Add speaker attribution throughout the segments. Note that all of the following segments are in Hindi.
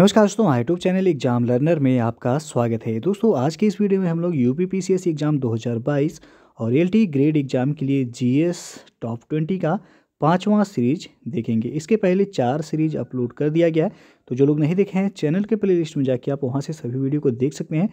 Speaker 1: नमस्कार दोस्तों यूट्यूब चैनल एग्जाम लर्नर में आपका स्वागत है दोस्तों आज की इस वीडियो में हम लोग यू एग्ज़ाम 2022 और एल ग्रेड एग्ज़ाम के लिए जीएस टॉप 20 का पाँचवा सीरीज देखेंगे इसके पहले चार सीरीज अपलोड कर दिया गया है तो जो लोग नहीं देखे हैं चैनल के प्लेलिस्ट में जाके आप वहाँ से सभी वीडियो को देख सकते हैं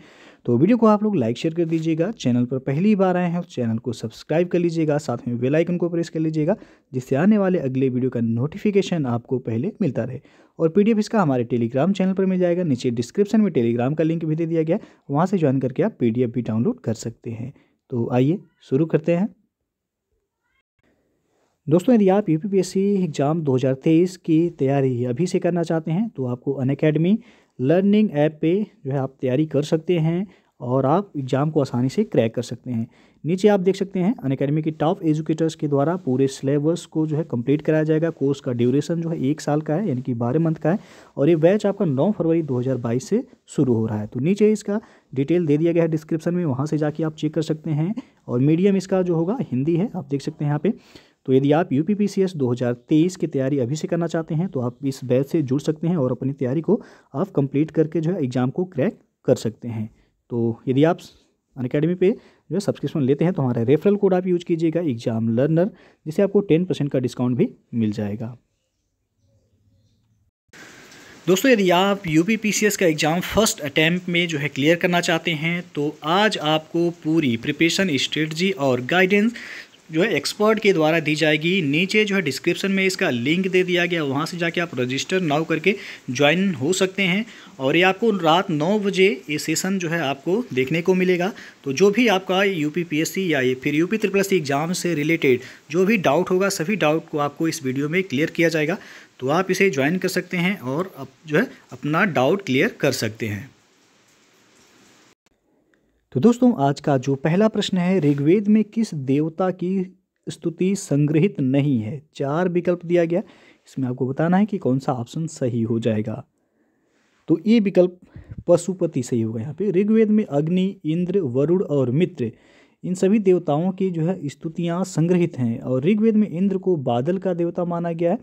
Speaker 1: तो वीडियो को आप लोग लाइक शेयर कर दीजिएगा चैनल पर पहली बार आए हैं तो चैनल को सब्सक्राइब कर लीजिएगा साथ में बेलाइकन को प्रेस कर लीजिएगा जिससे आने वाले अगले वीडियो का नोटिफिकेशन आपको पहले मिलता रहे और पी इसका हमारे टेलीग्राम चैनल पर मिल जाएगा नीचे डिस्क्रिप्शन में टेलीग्राम का लिंक भी दे दिया गया वहाँ से ज्वाइन करके आप पी भी डाउनलोड कर सकते हैं तो आइए शुरू करते हैं दोस्तों यदि आप यू पी एग्ज़ाम 2023 की तैयारी अभी से करना चाहते हैं तो आपको अन अकेडमी लर्निंग ऐप पे जो है आप तैयारी कर सकते हैं और आप एग्ज़ाम को आसानी से क्रैक कर सकते हैं नीचे आप देख सकते हैं अन अकेडमी के टॉप एजुकेटर्स के द्वारा पूरे सिलेबस को जो है कंप्लीट कराया जाएगा कोर्स का ड्यूरेशन जो है एक साल का है यानी कि बारह मंथ का है और ये बैच आपका नौ फरवरी बाईस से शुरू हो रहा है तो नीचे इसका डिटेल दे दिया गया है डिस्क्रिप्शन में वहाँ से जाके आप चेक कर सकते हैं और मीडियम इसका जो होगा हिंदी है आप देख सकते हैं यहाँ पर तो यदि आप यू पी पी की तैयारी अभी से करना चाहते हैं तो आप इस बैच से जुड़ सकते हैं और अपनी तैयारी को आप कंप्लीट करके जो है एग्ज़ाम को क्रैक कर सकते हैं तो यदि आप अन अकेडमी पे जो है सब्सक्रिप्शन लेते हैं तो हमारा रेफरल कोड आप यूज कीजिएगा एग्जाम लर्नर जिससे आपको टेन परसेंट का डिस्काउंट भी मिल जाएगा दोस्तों यदि आप यू पी का एग्ज़ाम फर्स्ट अटैम्प्ट में जो है क्लियर करना चाहते हैं तो आज आपको पूरी प्रिपरेशन स्ट्रेटजी और गाइडेंस जो है एक्सपर्ट के द्वारा दी जाएगी नीचे जो है डिस्क्रिप्शन में इसका लिंक दे दिया गया वहाँ से जाके आप रजिस्टर नाउ करके ज्वाइन हो सकते हैं और ये आपको रात नौ बजे ये सेशन जो है आपको देखने को मिलेगा तो जो भी आपका यू या ये फिर यू पी एग्ज़ाम से रिलेटेड जो भी डाउट होगा सभी डाउट को आपको इस वीडियो में क्लियर किया जाएगा तो आप इसे ज्वाइन कर सकते हैं और अप, जो है अपना डाउट क्लियर कर सकते हैं तो दोस्तों आज का जो पहला प्रश्न है ऋग्वेद में किस देवता की स्तुति संग्रहित नहीं है चार विकल्प दिया गया इसमें आपको बताना है कि कौन सा ऑप्शन सही हो जाएगा तो ये विकल्प पशुपति सही होगा यहाँ पे ऋग्वेद में अग्नि इंद्र वरुण और मित्र इन सभी देवताओं की जो है स्तुतियाँ संग्रहित हैं और ऋग्वेद में इंद्र को बादल का देवता माना गया है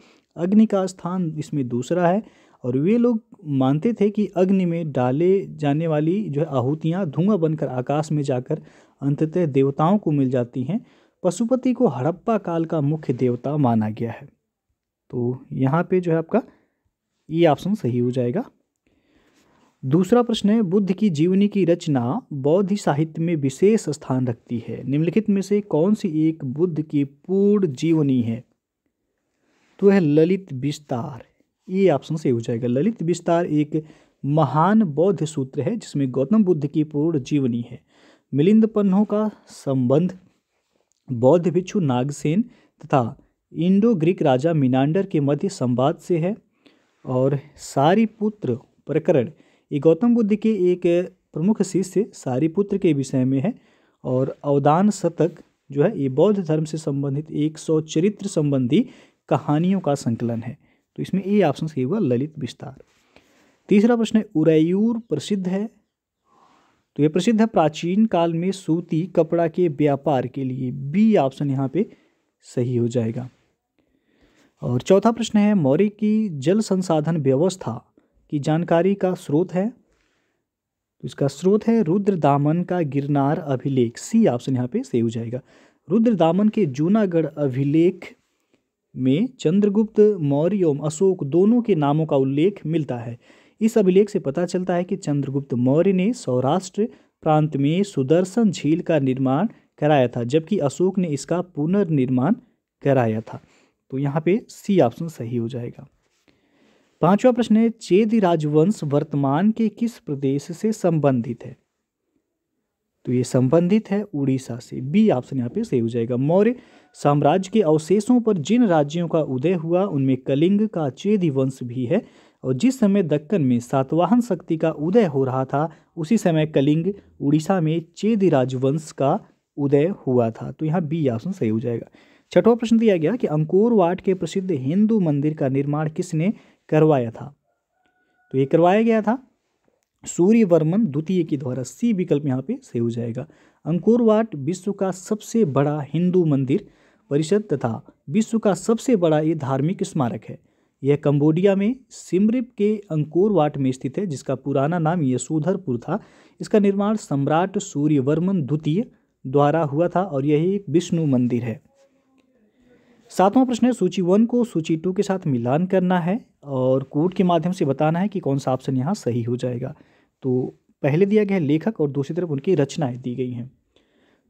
Speaker 1: अग्नि का स्थान इसमें दूसरा है और वे लोग मानते थे कि अग्नि में डाले जाने वाली जो है आहुतियाँ धुआं बनकर आकाश में जाकर अंततः देवताओं को मिल जाती हैं पशुपति को हड़प्पा काल का मुख्य देवता माना गया है तो यहाँ पे जो है आपका ये ऑप्शन सही हो जाएगा दूसरा प्रश्न है बुद्ध की जीवनी की रचना बौद्ध साहित्य में विशेष स्थान रखती है निम्नलिखित में से कौन सी एक बुद्ध की पूर्ण जीवनी है तो है ललित विस्तार ये ऑप्शन सही हो जाएगा ललित विस्तार एक महान बौद्ध सूत्र है जिसमें गौतम बुद्ध की पूर्ण जीवनी है मिलिंद पन्नों का संबंध बौद्ध भिक्षु नागसेन तथा इंडो ग्रीक राजा मिनांडर के मध्य संवाद से है और सारीपुत्र प्रकरण ये गौतम बुद्ध के एक प्रमुख शिष्य सारीपुत्र के विषय में है और अवदान शतक जो है ये बौद्ध धर्म से संबंधित एक सौ चरित्र संबंधी कहानियों का संकलन है तो इसमें ए ऑप्शन सही होगा ललित विस्तार तीसरा प्रश्न है उरायूर प्रसिद्ध है तो यह प्रसिद्ध है प्राचीन काल में सूती कपड़ा के व्यापार के लिए बी ऑप्शन यहाँ पे सही हो जाएगा और चौथा प्रश्न है मौर्य की जल संसाधन व्यवस्था की जानकारी का स्रोत है तो इसका स्रोत है रुद्र दामन का गिरनार अभिलेख सी ऑप्शन यहाँ पे सही हो जाएगा रुद्र दामन के जूनागढ़ अभिलेख में चंद्रगुप्त मौर्य एवं अशोक दोनों के नामों का उल्लेख मिलता है इस अभिलेख से पता चलता है कि चंद्रगुप्त मौर्य ने सौराष्ट्र प्रांत में सुदर्शन झील का निर्माण कराया था जबकि अशोक ने इसका पुनर्निर्माण कराया था तो यहाँ पे सी ऑप्शन सही हो जाएगा पांचवा प्रश्न है चेद राजवंश वर्तमान के किस प्रदेश से संबंधित है तो ये संबंधित है उड़ीसा से बी ऑप्शन यहाँ पे सही हो जाएगा मौर्य साम्राज्य के अवशेषों पर जिन राज्यों का उदय हुआ उनमें कलिंग का चेदी वंश भी है और जिस समय दक्कन में सातवाहन शक्ति का उदय हो रहा था उसी समय कलिंग उड़ीसा में चेदी राजवंश का उदय हुआ था तो यहाँ बी ऑप्शन सही हो जाएगा छठवां प्रश्न दिया गया कि अंकोरवाट के प्रसिद्ध हिंदू मंदिर का निर्माण किसने करवाया था तो ये करवाया गया था सूर्य वर्मन द्वितीय के द्वारा सी विकल्प यहाँ पे सही हो जाएगा अंकोरवाट विश्व का सबसे बड़ा हिंदू मंदिर परिषद तथा विश्व का सबसे बड़ा ये धार्मिक स्मारक है यह कंबोडिया में सिमरिप के अंकोरवाट में स्थित है जिसका पुराना नाम यशोधरपुर था इसका निर्माण सम्राट सूर्यवर्मन द्वितीय द्वारा हुआ था और यही एक विष्णु मंदिर है सातवां प्रश्न है सूची वन को सूची टू के साथ मिलान करना है और कोड के माध्यम से बताना है कि कौन सा ऑप्शन यहाँ सही हो जाएगा तो पहले दिया गया है लेखक और दूसरी तरफ उनकी रचनाएं दी गई हैं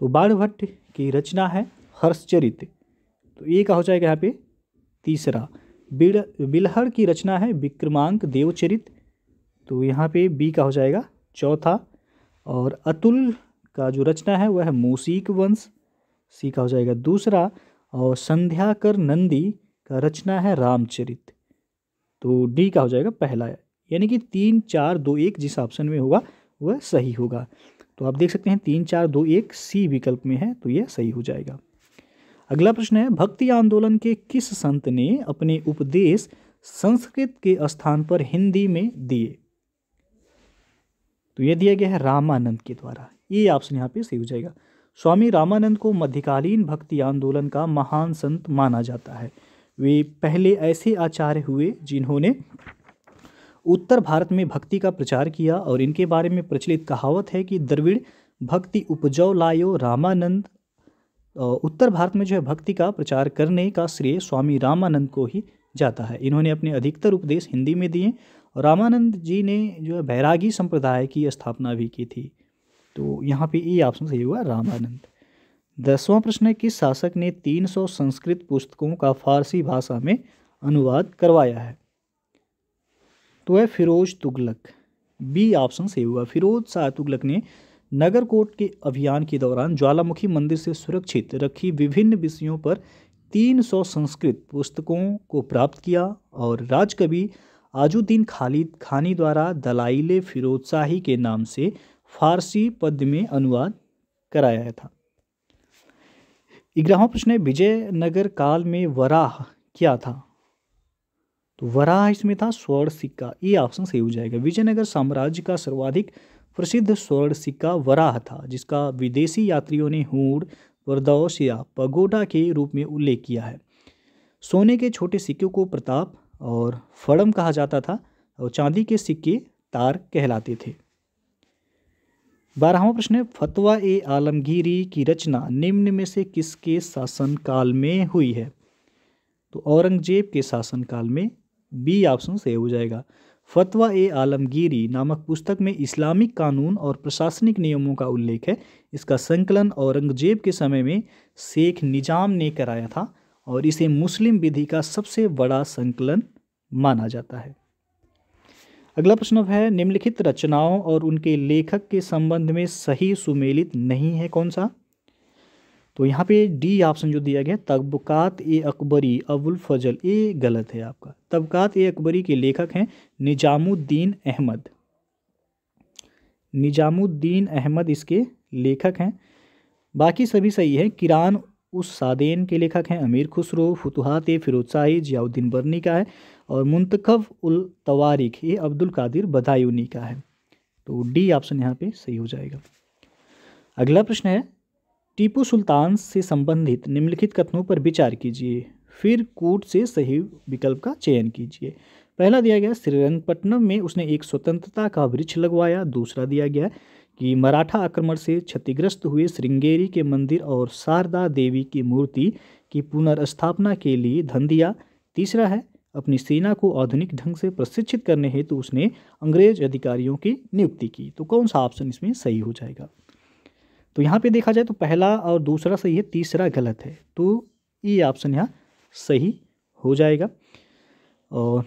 Speaker 1: तो बाणभट्ट की रचना है हर्षचरित तो ये का हो जाएगा यहाँ पे तीसरा बिल बिलहर की रचना है विक्रमांक देवचरित तो यहाँ पे बी का हो जाएगा चौथा और अतुल का जो रचना है वह है मूसिक वंश सी का हो जाएगा दूसरा और संध्याकर नंदी का रचना है रामचरित तो डी का हो जाएगा पहला यानी कि तीन चार दो एक जिस ऑप्शन में होगा वह सही होगा तो आप देख सकते हैं तीन चार दो एक सी विकल्प में है तो यह सही हो जाएगा अगला प्रश्न है भक्ति आंदोलन के किस संत ने अपने उपदेश संस्कृत के स्थान पर हिंदी में दिए तो यह दिया गया है रामानंद के द्वारा ये ऑप्शन यहाँ पे सही हो जाएगा स्वामी रामानंद को मध्यकालीन भक्ति आंदोलन का महान संत माना जाता है वे पहले ऐसे आचार्य हुए जिन्होंने उत्तर भारत में भक्ति का प्रचार किया और इनके बारे में प्रचलित कहावत है कि द्रविड़ भक्ति उपजौ लायो रामानंद उत्तर भारत में जो है भक्ति का प्रचार करने का श्रेय स्वामी रामानंद को ही जाता है इन्होंने अपने अधिकतर उपदेश हिंदी में दिए और रामानंद जी ने जो है बैरागी संप्रदाय की स्थापना भी की थी तो यहाँ पे ये ऑप्शन सही हुआ रामानंद दसवां प्रश्न है किस शासक ने 300 संस्कृत पुस्तकों का फारसी भाषा में अनुवाद करवाया है तो है फिरोज तुगलक बी ऑप्शन सही हुआ फिरोज शाह तुगलक ने नगर कोट के अभियान के दौरान ज्वालामुखी मंदिर से सुरक्षित रखी विभिन्न विषयों पर 300 संस्कृत पुस्तकों को प्राप्त किया और राजकवि आजुद्दीन खालिद खानी द्वारा दलाइल फिरोजशाही के नाम से फारसी पद में अनुवाद कराया था ग्यारहवा प्रश्न है विजयनगर काल में वराह क्या था तो वराह इसमें था स्वर्ण सिक्का ये ऑप्शन सही हो जाएगा विजयनगर साम्राज्य का सर्वाधिक प्रसिद्ध स्वर्ण सिक्का वराह था जिसका विदेशी यात्रियों ने हूड़ वरदौश या पगोडा के रूप में उल्लेख किया है सोने के छोटे सिक्कों को प्रताप और फड़म कहा जाता था और चांदी के सिक्के तार कहलाते थे बारहवा प्रश्न फतवा ए आलमगीरी की रचना निम्न में से किसके शासनकाल में हुई है तो औरंगजेब के शासनकाल में बी ऑप्शन सही हो जाएगा फ़तवा ए आलमगीरी नामक पुस्तक में इस्लामिक कानून और प्रशासनिक नियमों का उल्लेख है इसका संकलन औरंगजेब के समय में शेख निजाम ने कराया था और इसे मुस्लिम विधि का सबसे बड़ा संकलन माना जाता है अगला प्रश्न है निम्नलिखित रचनाओं और उनके लेखक के संबंध में सही सुमेलित नहीं है कौन सा तो यहाँ पे डी ऑप्शन जो दिया गया तबकात ए अकबरी अबुल फजल ए गलत है आपका तबकात ए अकबरी के लेखक हैं निजामुद्दीन अहमद निजामुद्दीन अहमद इसके लेखक हैं बाकी सभी सही है किरान उस सादेन के लेखक हैं अमीर खुसरो ए फिरोज शाही जियाउद्दीन बर्नी का है और मुंतखब उल तवारिक ये अब्दुल कादिर बदायूनी का है तो डी ऑप्शन यहाँ पे सही हो जाएगा अगला प्रश्न है टीपू सुल्तान से संबंधित निम्नलिखित कथनों पर विचार कीजिए फिर कूट से सही विकल्प का चयन कीजिए पहला दिया गया श्रीरंगपट्टनम में उसने एक स्वतंत्रता का वृक्ष लगवाया दूसरा दिया गया कि मराठा आक्रमण से क्षतिग्रस्त हुए श्रृंगेरी के मंदिर और शारदा देवी की मूर्ति की पुनर्स्थापना के लिए धन दिया तीसरा है अपनी सेना को आधुनिक ढंग से प्रशिक्षित करने हेतु तो उसने अंग्रेज अधिकारियों की नियुक्ति की तो कौन सा ऑप्शन इसमें सही हो जाएगा तो यहाँ पे देखा जाए तो पहला और दूसरा सही है तीसरा गलत है तो ये ऑप्शन यहाँ सही हो जाएगा और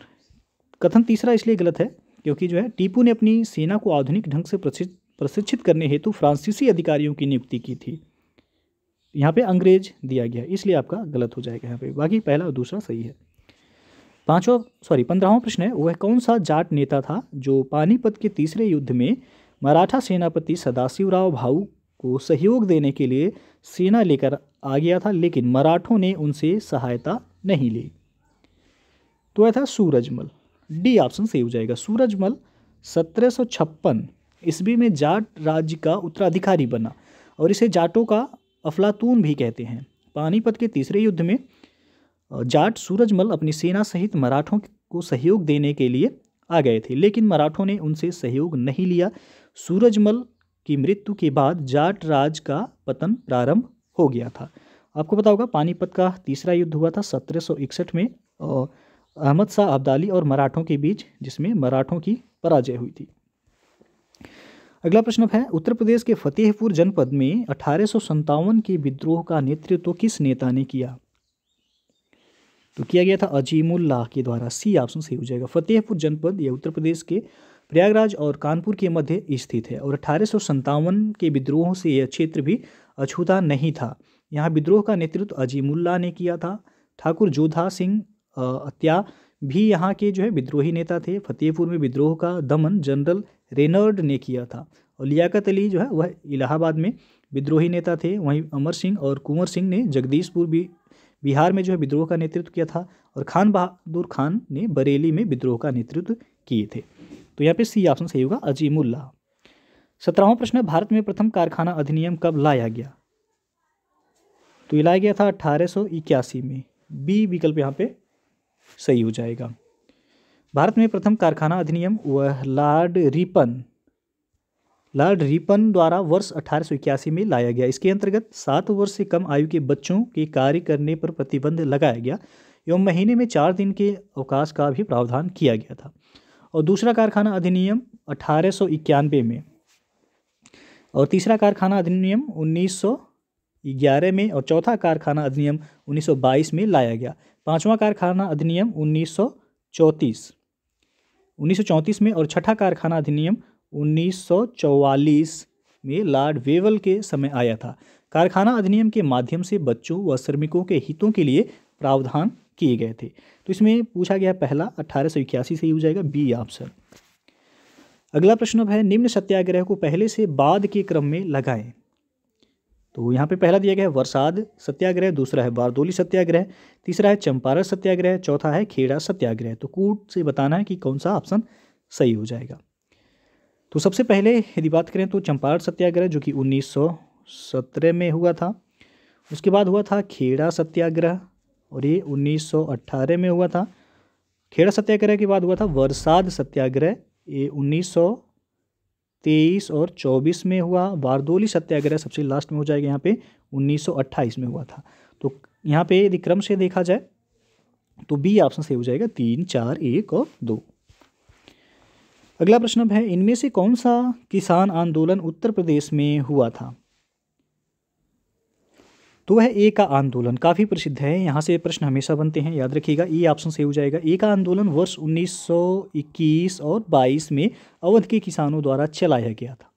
Speaker 1: कथन तीसरा इसलिए गलत है क्योंकि जो है टीपू ने अपनी सेना को आधुनिक ढंग से प्रशिक्षित करने हेतु फ्रांसीसी अधिकारियों की नियुक्ति की थी यहाँ पे अंग्रेज दिया गया इसलिए आपका गलत हो जाएगा यहाँ पे बाकी पहला और दूसरा सही है पांचवा सॉरी पंद्रहवा प्रश्न है वह कौन सा जाट नेता था जो पानीपत के तीसरे युद्ध में मराठा सेनापति सदाशिवराव भाऊ को सहयोग देने के लिए सेना लेकर आ गया था लेकिन मराठों ने उनसे सहायता नहीं ली तो यह था सूरजमल डी ऑप्शन सही हो जाएगा सूरजमल सत्रह सौ छप्पन ईस्वी में जाट राज्य का उत्तराधिकारी बना और इसे जाटों का अफलातून भी कहते हैं पानीपत के तीसरे युद्ध में जाट सूरजमल अपनी सेना सहित मराठों को सहयोग देने के लिए आ गए थे लेकिन मराठों ने उनसे सहयोग नहीं लिया सूरजमल की मृत्यु के बाद जाट राज का पतन प्रारंभ हो गया था आपको पता होगा पानीपत का तीसरा युद्ध हुआ था 1761 में अहमद शाह अब्दाली और मराठों के बीच जिसमें मराठों की पराजय हुई थी अगला प्रश्न है उत्तर प्रदेश के फतेहपुर जनपद में अठारह के विद्रोह का नेतृत्व तो किस नेता ने किया तो किया गया था अजीमुल्लाह के द्वारा सी ऑप्शन सही हो जाएगा फतेहपुर जनपद या उत्तर प्रदेश के प्रयागराज और कानपुर के मध्य स्थित है और अठारह के विद्रोहों से यह क्षेत्र भी अछूता नहीं था यहाँ विद्रोह का नेतृत्व अजीमुल्ला ने किया था ठाकुर जोधा सिंह अत्या भी यहाँ के जो है विद्रोही नेता थे फतेहपुर में विद्रोह का दमन जनरल रेनर्ड ने किया था और लियाकत अली जो है वह इलाहाबाद में विद्रोही नेता थे वहीं अमर सिंह और कुंवर सिंह ने जगदीशपुर भी बिहार में जो है विद्रोह का नेतृत्व किया था और खान बहादुर खान ने बरेली में विद्रोह का नेतृत्व किए थे तो यहाँ पे सी ऑप्शन सही होगा अजीमुल्ला सत्रहवा प्रश्न भारत में प्रथम कारखाना अधिनियम कब लाया गया तो ये लाया गया था अठारह में बी विकल्प यहाँ पे सही हो जाएगा भारत में प्रथम कारखाना अधिनियम वह लॉर्ड रिपन लॉर्ड रिपन द्वारा वर्ष अठारह में लाया गया इसके अंतर्गत सात वर्ष से कम आयु के बच्चों के कार्य करने पर प्रतिबंध लगाया गया एवं महीने में चार दिन के अवकाश का भी प्रावधान किया गया था और दूसरा कारखाना अधिनियम अठारह में और तीसरा कारखाना अधिनियम उन्नीस में और चौथा कारखाना अधिनियम 1922 में लाया गया पांचवा कारखाना अधिनियम 1934 1934 में और छठा कारखाना अधिनियम 1944 में लॉर्ड वेवल के समय आया था कारखाना अधिनियम के माध्यम से बच्चों व श्रमिकों के हितों के लिए प्रावधान किए गए थे तो इसमें पूछा गया पहला अठारह सौ इक्यासी से ही हो जाएगा बी ऑप्शन अगला प्रश्न अब है निम्न सत्याग्रह को पहले से बाद के क्रम में लगाएं तो यहाँ पे पहला दिया गया है वरसाद सत्याग्रह दूसरा है बारदोली सत्याग्रह तीसरा है चंपारण सत्याग्रह चौथा है खेड़ा सत्याग्रह तो कूट से बताना है कि कौन सा ऑप्शन सही हो जाएगा तो सबसे पहले यदि बात करें तो चंपारण सत्याग्रह जो कि 1917 में हुआ था उसके बाद हुआ था खेड़ा सत्याग्रह और ये 1918 में हुआ था खेड़ा सत्याग्रह के बाद हुआ था वरसाद सत्याग्रह ये 1923 और 24 में हुआ बारदोली सत्याग्रह सबसे लास्ट में हो जाएगा यहाँ पे 1928 में हुआ था तो यहाँ पे यदि क्रम से देखा जाए तो बी ऑप्शन सही हो जाएगा तीन चार एक और दो अगला प्रश्न है इनमें से कौन सा किसान आंदोलन उत्तर प्रदेश में हुआ था तो वह ए का आंदोलन काफ़ी प्रसिद्ध है यहाँ से प्रश्न हमेशा बनते हैं याद रखिएगा ए ऑप्शन सही हो जाएगा ए का आंदोलन वर्ष 1921 और 22 में अवध के किसानों द्वारा चलाया गया था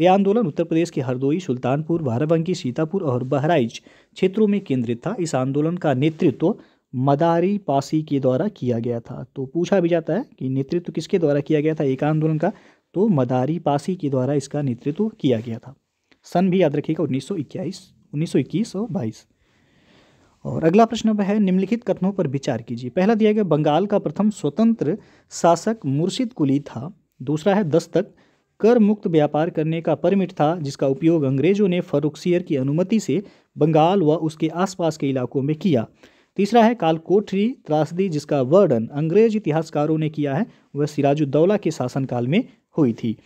Speaker 1: यह आंदोलन उत्तर प्रदेश के हरदोई सुल्तानपुर बाराबंकी सीतापुर और बहराइच क्षेत्रों में केंद्रित था इस आंदोलन का नेतृत्व मदारी पासी के द्वारा किया गया था तो पूछा भी जाता है कि नेतृत्व किसके द्वारा किया गया था एक आंदोलन का तो मदारी पासी के द्वारा इसका नेतृत्व किया गया था सन भी याद रखिएगा उन्नीस 1921 और 22 और अगला प्रश्न है निम्नलिखित कथनों पर विचार कीजिए पहला दिया गया बंगाल का प्रथम स्वतंत्र शासक मुर्शिद कुली था दूसरा है दस्तक कर मुक्त व्यापार करने का परमिट था जिसका उपयोग अंग्रेजों ने फरुखसियर की अनुमति से बंगाल व उसके आसपास के इलाकों में किया तीसरा है कालकोठरी त्रासदी जिसका वर्णन अंग्रेज इतिहासकारों ने किया है वह सिराजुद्दौला के शासनकाल में हुई थी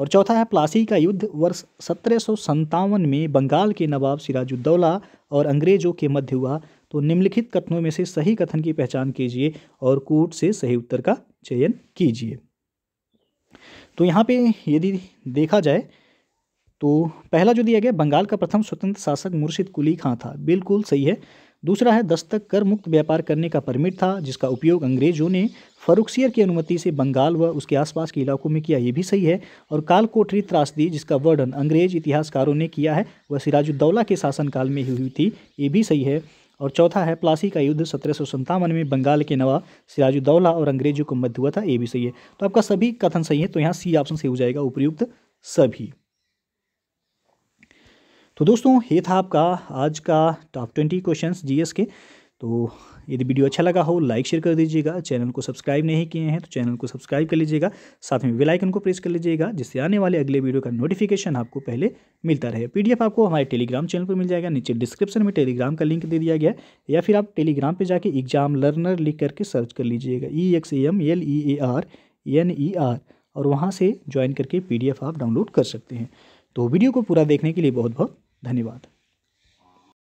Speaker 1: और चौथा है प्लासी का युद्ध वर्ष सत्रह में बंगाल के नवाब सिराजुद्दौला और अंग्रेज़ों के मध्य हुआ तो निम्नलिखित कथनों में से सही कथन की पहचान कीजिए और कूट से सही उत्तर का चयन कीजिए तो यहाँ पे यदि देखा जाए तो पहला जो दिया गया बंगाल का प्रथम स्वतंत्र शासक मुर्शिद कुली खां था बिल्कुल सही है दूसरा है दस्तक कर मुक्त व्यापार करने का परमिट था जिसका उपयोग अंग्रेजों ने फरुखसियर की अनुमति से बंगाल व उसके आसपास के इलाकों में किया ये भी सही है और काल कोठरी त्रासदी जिसका वर्णन अंग्रेज इतिहासकारों ने किया है वह सिराजुद्दौला के शासनकाल में ही हुई थी ये भी सही है और चौथा है प्लासी का युद्ध सत्रह में बंगाल के नवा सिराजुद्दौला और अंग्रेजों को मध्य हुआ था ये भी सही है तो आपका सभी कथन सही है तो यहाँ सी ऑप्शन सही हो जाएगा उपयुक्त सभी तो दोस्तों ये था आपका आज का टॉप ट्वेंटी क्वेश्चंस जीएस के तो यदि वीडियो अच्छा लगा हो लाइक शेयर कर दीजिएगा चैनल को सब्सक्राइब नहीं किए हैं तो चैनल को सब्सक्राइब कर लीजिएगा साथ में बेलाइकन को प्रेस कर लीजिएगा जिससे आने वाले अगले वीडियो का नोटिफिकेशन आपको पहले मिलता रहे पीडीएफ आपको हमारे टेलीग्राम चैनल पर मिल जाएगा नीचे डिस्क्रिप्शन में टेलीग्राम का लिंक दे दिया गया या फिर आप टेलीग्राम पर जाकर एग्जाम लर्नर लिख करके सर्च कर लीजिएगा E X A M L E A R N E R और वहाँ से ज्वाइन करके पी आप डाउनलोड कर सकते हैं तो वीडियो को पूरा देखने के लिए बहुत बहुत धन्यवाद